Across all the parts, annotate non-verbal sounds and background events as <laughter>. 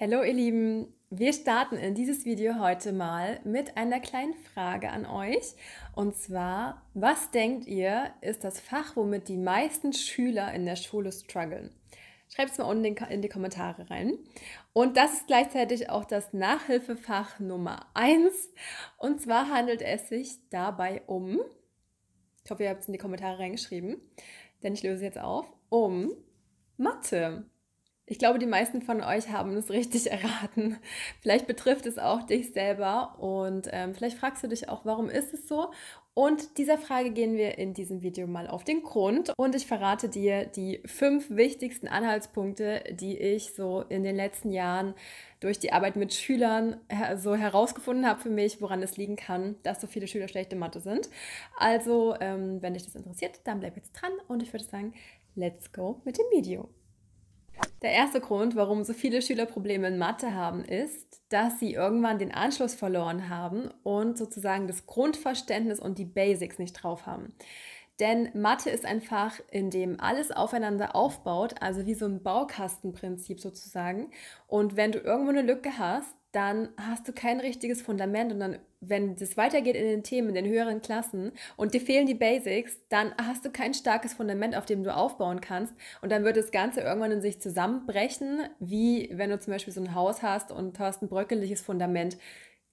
Hallo ihr Lieben, wir starten in dieses Video heute mal mit einer kleinen Frage an euch. Und zwar, was denkt ihr, ist das Fach, womit die meisten Schüler in der Schule strugglen? Schreibt es mal unten in die Kommentare rein. Und das ist gleichzeitig auch das Nachhilfefach Nummer 1. Und zwar handelt es sich dabei um, ich hoffe, ihr habt es in die Kommentare reingeschrieben, denn ich löse jetzt auf, um Mathe. Ich glaube, die meisten von euch haben es richtig <laughs> erraten. Vielleicht betrifft es auch dich selber und ähm, vielleicht fragst du dich auch, warum ist es so? Und dieser Frage gehen wir in diesem Video mal auf den Grund und ich verrate dir die fünf wichtigsten Anhaltspunkte, die ich so in den letzten Jahren durch die Arbeit mit Schülern so herausgefunden habe für mich, woran es liegen kann, dass so viele Schüler schlechte Mathe sind. Also, ähm, wenn dich das interessiert, dann bleib jetzt dran und ich würde sagen, let's go mit dem Video. Der erste Grund, warum so viele Schüler Probleme in Mathe haben, ist, dass sie irgendwann den Anschluss verloren haben und sozusagen das Grundverständnis und die Basics nicht drauf haben. Denn Mathe ist ein Fach, in dem alles aufeinander aufbaut, also wie so ein Baukastenprinzip sozusagen. Und wenn du irgendwo eine Lücke hast, dann hast du kein richtiges Fundament und dann, wenn das weitergeht in den Themen, in den höheren Klassen und dir fehlen die Basics, dann hast du kein starkes Fundament, auf dem du aufbauen kannst und dann wird das Ganze irgendwann in sich zusammenbrechen, wie wenn du zum Beispiel so ein Haus hast und hast ein bröckeliges Fundament.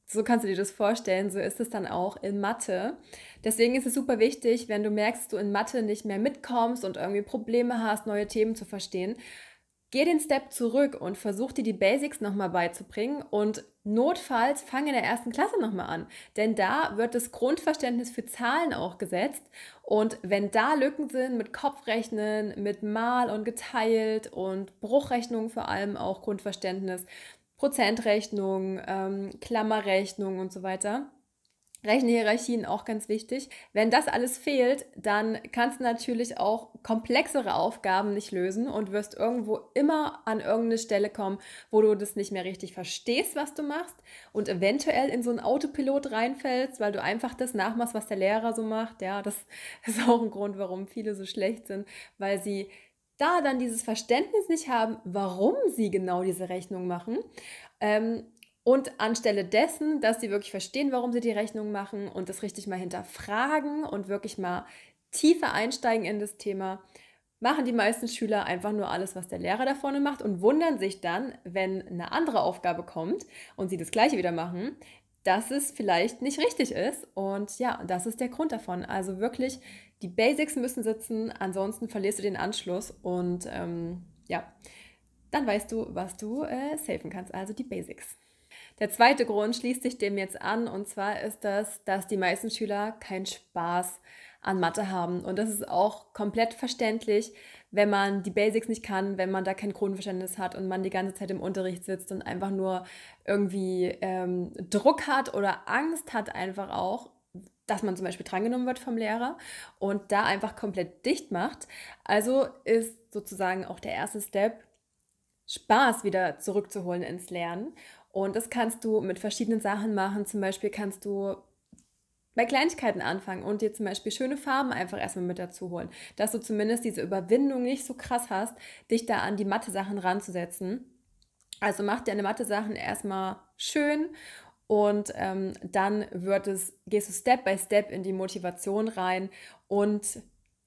So kannst du dir das vorstellen, so ist es dann auch in Mathe. Deswegen ist es super wichtig, wenn du merkst, dass du in Mathe nicht mehr mitkommst und irgendwie Probleme hast, neue Themen zu verstehen, Geh den Step zurück und versuch dir die Basics nochmal beizubringen und notfalls fang in der ersten Klasse nochmal an. Denn da wird das Grundverständnis für Zahlen auch gesetzt. Und wenn da Lücken sind mit Kopfrechnen, mit Mal und geteilt und Bruchrechnungen vor allem auch Grundverständnis, Prozentrechnung, ähm, Klammerrechnung und so weiter, Rechenhierarchien auch ganz wichtig. Wenn das alles fehlt, dann kannst du natürlich auch komplexere Aufgaben nicht lösen und wirst irgendwo immer an irgendeine Stelle kommen, wo du das nicht mehr richtig verstehst, was du machst und eventuell in so einen Autopilot reinfällst, weil du einfach das nachmachst, was der Lehrer so macht. Ja, das <laughs> ist auch ein Grund, warum viele so schlecht sind, weil sie da dann dieses Verständnis nicht haben, warum sie genau diese Rechnung machen. Ähm, und anstelle dessen, dass sie wirklich verstehen, warum sie die Rechnung machen und das richtig mal hinterfragen und wirklich mal tiefer einsteigen in das Thema, machen die meisten Schüler einfach nur alles, was der Lehrer da vorne macht und wundern sich dann, wenn eine andere Aufgabe kommt und sie das gleiche wieder machen, dass es vielleicht nicht richtig ist. Und ja, das ist der Grund davon. Also wirklich, die Basics müssen sitzen, ansonsten verlierst du den Anschluss und ähm, ja, dann weißt du, was du äh, safen kannst. Also die Basics. Der zweite Grund schließt sich dem jetzt an und zwar ist das, dass die meisten Schüler keinen Spaß an Mathe haben. Und das ist auch komplett verständlich, wenn man die Basics nicht kann, wenn man da kein Grundverständnis hat und man die ganze Zeit im Unterricht sitzt und einfach nur irgendwie ähm, Druck hat oder Angst hat einfach auch, dass man zum Beispiel drangenommen wird vom Lehrer und da einfach komplett dicht macht. Also ist sozusagen auch der erste Step, Spaß wieder zurückzuholen ins Lernen. Und das kannst du mit verschiedenen Sachen machen. Zum Beispiel kannst du bei Kleinigkeiten anfangen und dir zum Beispiel schöne Farben einfach erstmal mit dazu holen. Dass du zumindest diese Überwindung nicht so krass hast, dich da an die matte sachen ranzusetzen. Also mach deine matte sachen erstmal schön und ähm, dann wird es, gehst du Step by Step in die Motivation rein und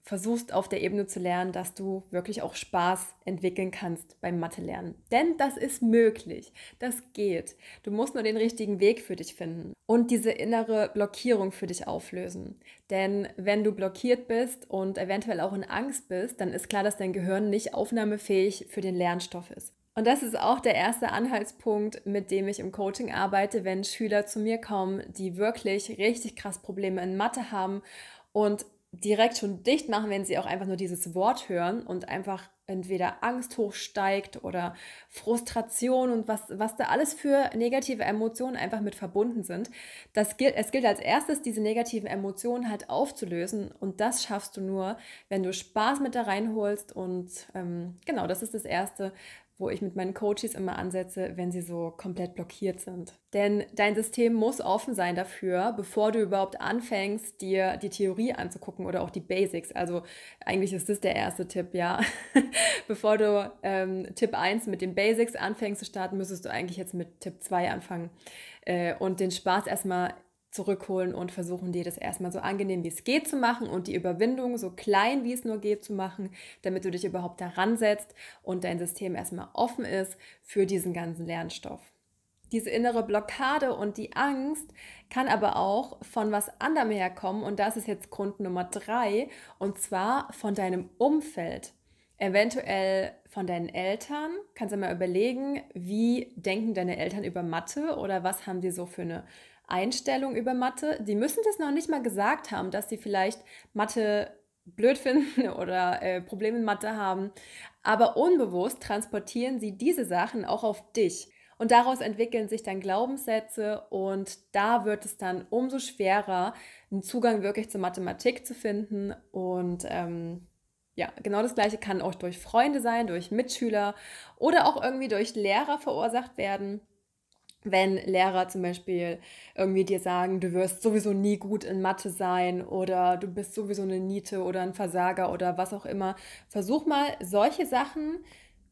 versuchst auf der Ebene zu lernen, dass du wirklich auch Spaß entwickeln kannst beim Mathe-Lernen. Denn das ist möglich, das geht. Du musst nur den richtigen Weg für dich finden und diese innere Blockierung für dich auflösen. Denn wenn du blockiert bist und eventuell auch in Angst bist, dann ist klar, dass dein Gehirn nicht aufnahmefähig für den Lernstoff ist. Und das ist auch der erste Anhaltspunkt, mit dem ich im Coaching arbeite, wenn Schüler zu mir kommen, die wirklich richtig krass Probleme in Mathe haben und direkt schon dicht machen, wenn sie auch einfach nur dieses Wort hören und einfach entweder Angst hochsteigt oder Frustration und was, was da alles für negative Emotionen einfach mit verbunden sind. Das gilt, es gilt als erstes, diese negativen Emotionen halt aufzulösen und das schaffst du nur, wenn du Spaß mit da reinholst und ähm, genau, das ist das Erste, wo ich mit meinen Coaches immer ansetze, wenn sie so komplett blockiert sind. Denn dein System muss offen sein dafür, bevor du überhaupt anfängst, dir die Theorie anzugucken oder auch die Basics. Also eigentlich ist das der erste Tipp, ja. <laughs> bevor du ähm, Tipp 1 mit den Basics anfängst zu starten, müsstest du eigentlich jetzt mit Tipp 2 anfangen äh, und den Spaß erstmal zurückholen und versuchen dir das erstmal so angenehm wie es geht zu machen und die Überwindung so klein wie es nur geht zu machen, damit du dich überhaupt daran setzt und dein System erstmal offen ist für diesen ganzen Lernstoff. Diese innere Blockade und die Angst kann aber auch von was anderem herkommen und das ist jetzt Grund Nummer drei und zwar von deinem Umfeld. Eventuell von deinen Eltern. Kannst du mal überlegen, wie denken deine Eltern über Mathe oder was haben die so für eine Einstellung über Mathe. Die müssen das noch nicht mal gesagt haben, dass sie vielleicht Mathe blöd <laughs> finden oder äh, Probleme in Mathe haben. Aber unbewusst transportieren sie diese Sachen auch auf dich. Und daraus entwickeln sich dann Glaubenssätze und da wird es dann umso schwerer, einen Zugang wirklich zur Mathematik zu finden. Und ähm, ja, genau das Gleiche kann auch durch Freunde sein, durch Mitschüler oder auch irgendwie durch Lehrer verursacht werden wenn Lehrer zum Beispiel irgendwie dir sagen, du wirst sowieso nie gut in Mathe sein oder du bist sowieso eine Niete oder ein Versager oder was auch immer. Versuch mal solche Sachen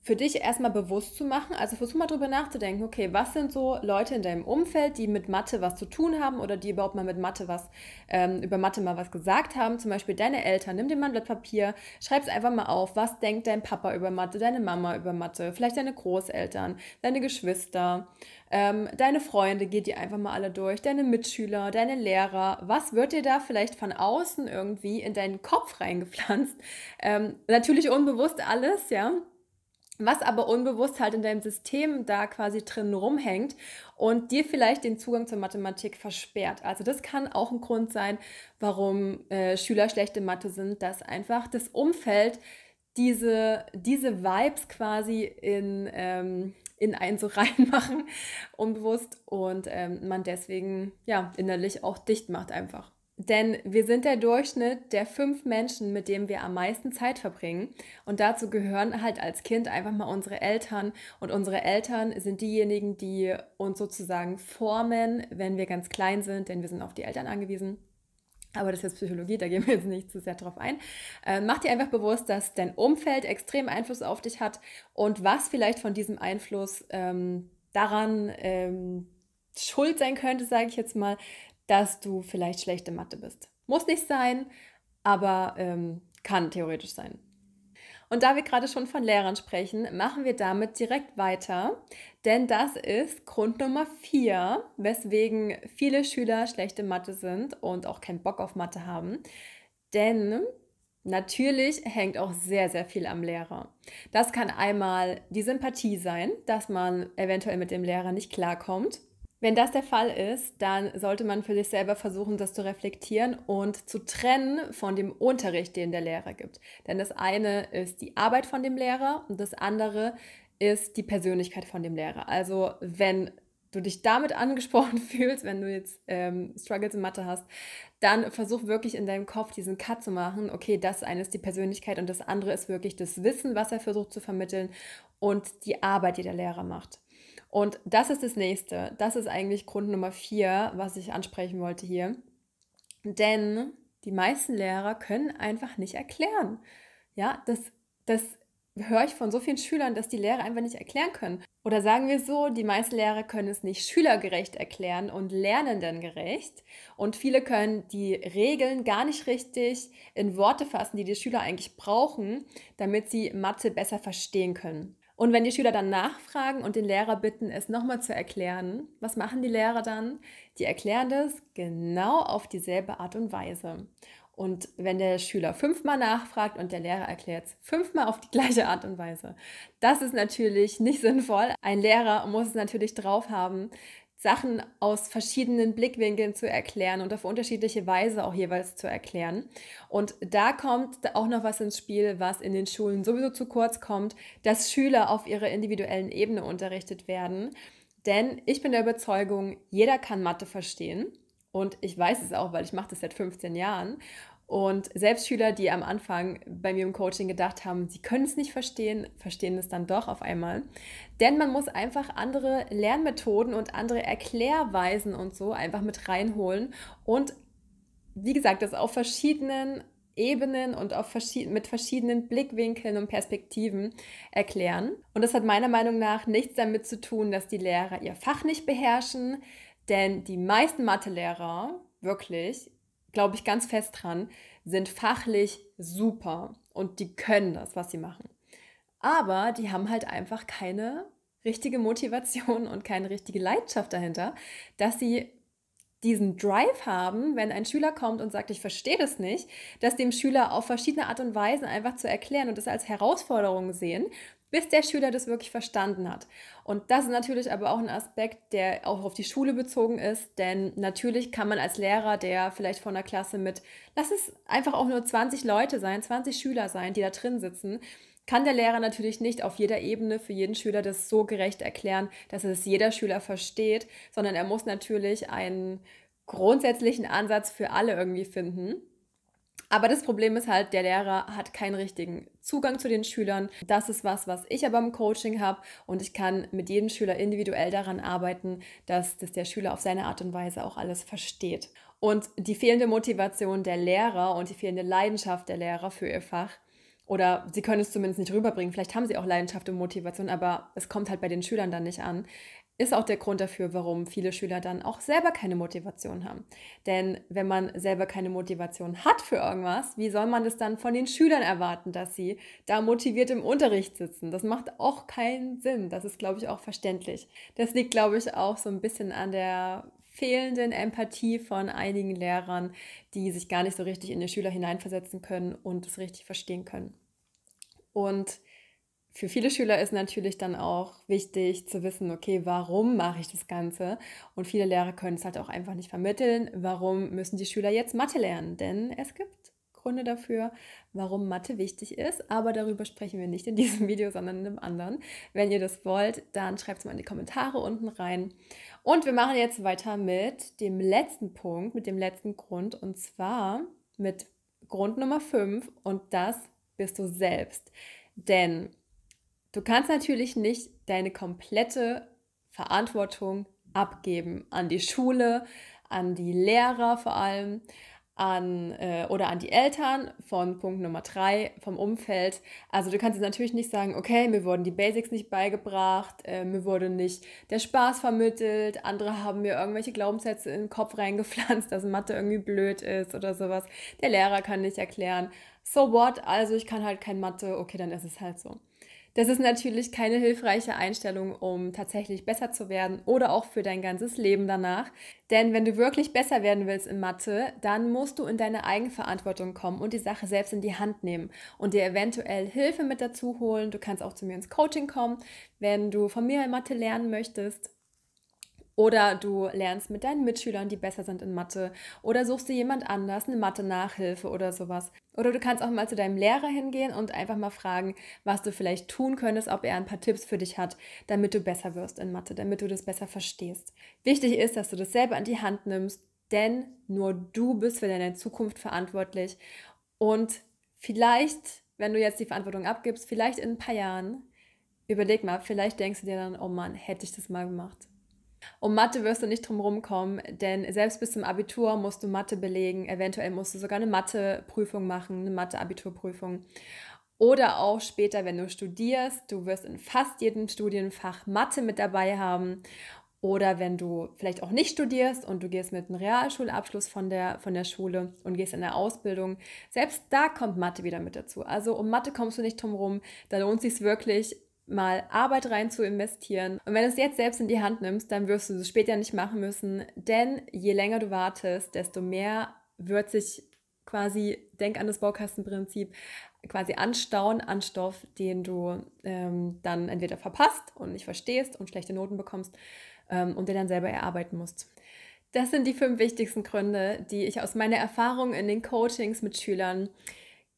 für dich erstmal bewusst zu machen. Also versuch mal drüber nachzudenken, okay, was sind so Leute in deinem Umfeld, die mit Mathe was zu tun haben oder die überhaupt mal mit Mathe was, ähm, über Mathe mal was gesagt haben. Zum Beispiel deine Eltern. Nimm dir mal ein Blatt Papier, schreib es einfach mal auf. Was denkt dein Papa über Mathe, deine Mama über Mathe, vielleicht deine Großeltern, deine Geschwister, ähm, deine Freunde, geht dir einfach mal alle durch, deine Mitschüler, deine Lehrer. Was wird dir da vielleicht von außen irgendwie in deinen Kopf reingepflanzt? Ähm, natürlich unbewusst alles, ja was aber unbewusst halt in deinem System da quasi drin rumhängt und dir vielleicht den Zugang zur Mathematik versperrt. Also das kann auch ein Grund sein, warum äh, Schüler schlechte Mathe sind, dass einfach das Umfeld diese, diese Vibes quasi in, ähm, in einen so <laughs> reinmachen, unbewusst, und ähm, man deswegen ja innerlich auch dicht macht einfach. Denn wir sind der Durchschnitt der fünf Menschen, mit denen wir am meisten Zeit verbringen. Und dazu gehören halt als Kind einfach mal unsere Eltern. Und unsere Eltern sind diejenigen, die uns sozusagen formen, wenn wir ganz klein sind, denn wir sind auf die Eltern angewiesen. Aber das ist jetzt Psychologie, da gehen wir jetzt nicht zu sehr drauf ein. Äh, mach dir einfach bewusst, dass dein Umfeld extrem Einfluss auf dich hat und was vielleicht von diesem Einfluss ähm, daran ähm, schuld sein könnte, sage ich jetzt mal, dass du vielleicht schlechte Mathe bist. Muss nicht sein, aber ähm, kann theoretisch sein. Und da wir gerade schon von Lehrern sprechen, machen wir damit direkt weiter, denn das ist Grund Nummer 4, weswegen viele Schüler schlechte Mathe sind und auch keinen Bock auf Mathe haben. Denn natürlich hängt auch sehr, sehr viel am Lehrer. Das kann einmal die Sympathie sein, dass man eventuell mit dem Lehrer nicht klarkommt. Wenn das der Fall ist, dann sollte man für sich selber versuchen, das zu reflektieren und zu trennen von dem Unterricht, den der Lehrer gibt. Denn das eine ist die Arbeit von dem Lehrer und das andere ist die Persönlichkeit von dem Lehrer. Also wenn du dich damit <laughs> angesprochen fühlst, wenn du jetzt ähm, Struggles in Mathe hast, dann versuch wirklich in deinem Kopf diesen Cut zu machen. Okay, das eine ist die Persönlichkeit und das andere ist wirklich das Wissen, was er versucht zu vermitteln und die Arbeit, die der Lehrer macht. Und das ist das nächste. Das ist eigentlich Grund Nummer vier, was ich ansprechen wollte hier. Denn die meisten Lehrer können einfach nicht erklären. Ja, das, das höre ich von so vielen Schülern, dass die Lehrer einfach nicht erklären können. Oder sagen wir so, die meisten Lehrer können es nicht schülergerecht erklären und lernendengerecht. Und viele können die Regeln gar nicht richtig in Worte fassen, die die Schüler eigentlich brauchen, damit sie Mathe besser verstehen können. Und wenn die Schüler dann nachfragen und den Lehrer bitten, es nochmal zu erklären, was machen die Lehrer dann? Die erklären das genau auf dieselbe Art und Weise. Und wenn der Schüler fünfmal nachfragt und der Lehrer erklärt es fünfmal auf die gleiche Art und Weise, das ist natürlich nicht sinnvoll. Ein Lehrer muss es natürlich drauf haben, Sachen aus verschiedenen Blickwinkeln zu erklären und auf unterschiedliche Weise auch jeweils zu erklären. Und da kommt auch noch was ins Spiel, was in den Schulen sowieso zu kurz kommt, dass Schüler auf ihrer individuellen Ebene unterrichtet werden. Denn ich bin der Überzeugung, jeder kann Mathe verstehen. Und ich weiß es auch, weil ich mache das seit 15 Jahren. Und selbst Schüler, die am Anfang bei mir im Coaching gedacht haben, sie können es nicht verstehen, verstehen es dann doch auf einmal. Denn man muss einfach andere Lernmethoden und andere Erklärweisen und so einfach mit reinholen. Und wie gesagt, das auf verschiedenen Ebenen und auf verschied mit verschiedenen Blickwinkeln und Perspektiven erklären. Und das hat meiner Meinung nach nichts damit zu tun, dass die Lehrer ihr Fach nicht beherrschen. Denn die meisten Mathelehrer, wirklich, glaube ich ganz fest dran, sind fachlich super und die können das, was sie machen. Aber die haben halt einfach keine richtige Motivation und keine richtige Leidenschaft dahinter, dass sie diesen Drive haben, wenn ein Schüler kommt und sagt, ich verstehe das nicht, das dem Schüler auf verschiedene Art und Weise einfach zu erklären und das als Herausforderung sehen, bis der Schüler das wirklich verstanden hat. Und das ist natürlich aber auch ein Aspekt, der auch auf die Schule bezogen ist, denn natürlich kann man als Lehrer, der vielleicht von der Klasse mit, lass es einfach auch nur 20 Leute sein, 20 Schüler sein, die da drin sitzen, kann der Lehrer natürlich nicht auf jeder Ebene für jeden Schüler das so gerecht erklären, dass es jeder Schüler versteht, sondern er muss natürlich einen grundsätzlichen Ansatz für alle irgendwie finden. Aber das Problem ist halt, der Lehrer hat keinen richtigen Zugang zu den Schülern. Das ist was, was ich aber im Coaching habe und ich kann mit jedem Schüler individuell daran arbeiten, dass, dass der Schüler auf seine Art und Weise auch alles versteht. Und die fehlende Motivation der Lehrer und die fehlende Leidenschaft der Lehrer für ihr Fach oder sie können es zumindest nicht rüberbringen. Vielleicht haben sie auch Leidenschaft und Motivation, aber es kommt halt bei den Schülern dann nicht an ist auch der Grund dafür, warum viele Schüler dann auch selber keine Motivation haben. Denn wenn man selber keine Motivation hat für irgendwas, wie soll man das dann von den Schülern erwarten, dass sie da motiviert im Unterricht sitzen? Das macht auch keinen Sinn. Das ist, glaube ich, auch verständlich. Das liegt, glaube ich, auch so ein bisschen an der fehlenden Empathie von einigen Lehrern, die sich gar nicht so richtig in die Schüler hineinversetzen können und es richtig verstehen können. Und für viele Schüler ist natürlich dann auch wichtig zu wissen, okay, warum mache ich das Ganze? Und viele Lehrer können es halt auch einfach nicht vermitteln. Warum müssen die Schüler jetzt Mathe lernen? Denn es gibt Gründe dafür, warum Mathe wichtig ist. Aber darüber sprechen wir nicht in diesem <laughs> Video, sondern in einem anderen. Wenn ihr das wollt, dann schreibt es mal in die Kommentare unten rein. Und wir machen jetzt weiter mit dem letzten Punkt, mit dem letzten Grund. Und zwar mit Grund Nummer 5. Und das bist du selbst. Denn Du kannst natürlich nicht deine komplette Verantwortung abgeben an die Schule, an die Lehrer vor allem, an äh, oder an die Eltern von Punkt Nummer drei vom Umfeld. Also du kannst jetzt natürlich nicht sagen, okay, mir wurden die Basics nicht beigebracht, äh, mir wurde nicht der Spaß vermittelt, andere haben mir irgendwelche Glaubenssätze in den Kopf reingepflanzt, <laughs> dass Mathe irgendwie blöd ist oder sowas. Der Lehrer kann nicht erklären. So what? Also ich kann halt kein Mathe, okay, dann ist es halt so. Das ist natürlich keine hilfreiche Einstellung, um tatsächlich besser zu werden oder auch für dein ganzes Leben danach. Denn wenn du wirklich besser werden willst in Mathe, dann musst du in deine Eigenverantwortung kommen und die Sache selbst in die Hand nehmen und dir eventuell Hilfe mit dazu holen. Du kannst auch zu mir ins Coaching kommen, wenn du von mir in Mathe lernen möchtest. Oder du lernst mit deinen Mitschülern, die besser sind in Mathe. Oder suchst du jemand anders eine Mathe-Nachhilfe oder sowas. Oder du kannst auch mal zu deinem Lehrer hingehen und einfach mal fragen, was du vielleicht tun könntest, ob er ein paar Tipps für dich hat, damit du besser wirst in Mathe, damit du das besser verstehst. Wichtig ist, dass du das selber an die Hand nimmst, denn nur du bist für deine Zukunft verantwortlich. Und vielleicht, wenn du jetzt die Verantwortung abgibst, vielleicht in ein paar Jahren, überleg mal, vielleicht denkst du dir dann, oh Mann, hätte ich das mal gemacht. Um Mathe wirst du nicht drum rumkommen, denn selbst bis zum Abitur musst du Mathe belegen. Eventuell musst du sogar eine Mathe-Prüfung machen, eine Mathe-Abiturprüfung. Oder auch später, wenn du studierst, du wirst in fast jedem Studienfach Mathe mit dabei haben. Oder wenn du vielleicht auch nicht studierst und du gehst mit einem Realschulabschluss von der, von der Schule und gehst in der Ausbildung, selbst da kommt Mathe wieder mit dazu. Also um Mathe kommst du nicht drum rum. Da lohnt es sich wirklich, mal Arbeit rein zu investieren. Und wenn du es jetzt selbst in die Hand nimmst, dann wirst du es später nicht machen müssen, denn je länger du wartest, desto mehr wird sich quasi, denk an das Baukastenprinzip, quasi anstauen an Stoff, den du ähm, dann entweder verpasst und nicht verstehst und schlechte Noten bekommst ähm, und den dann selber erarbeiten musst. Das sind die fünf wichtigsten Gründe, die ich aus meiner Erfahrung in den Coachings mit Schülern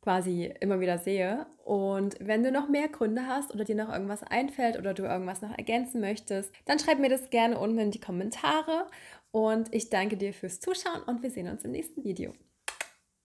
quasi immer wieder sehe. Und wenn du noch mehr Gründe hast oder dir noch irgendwas einfällt oder du irgendwas noch ergänzen möchtest, dann schreib mir das gerne unten in die Kommentare. Und ich danke dir fürs Zuschauen und wir sehen uns im nächsten Video.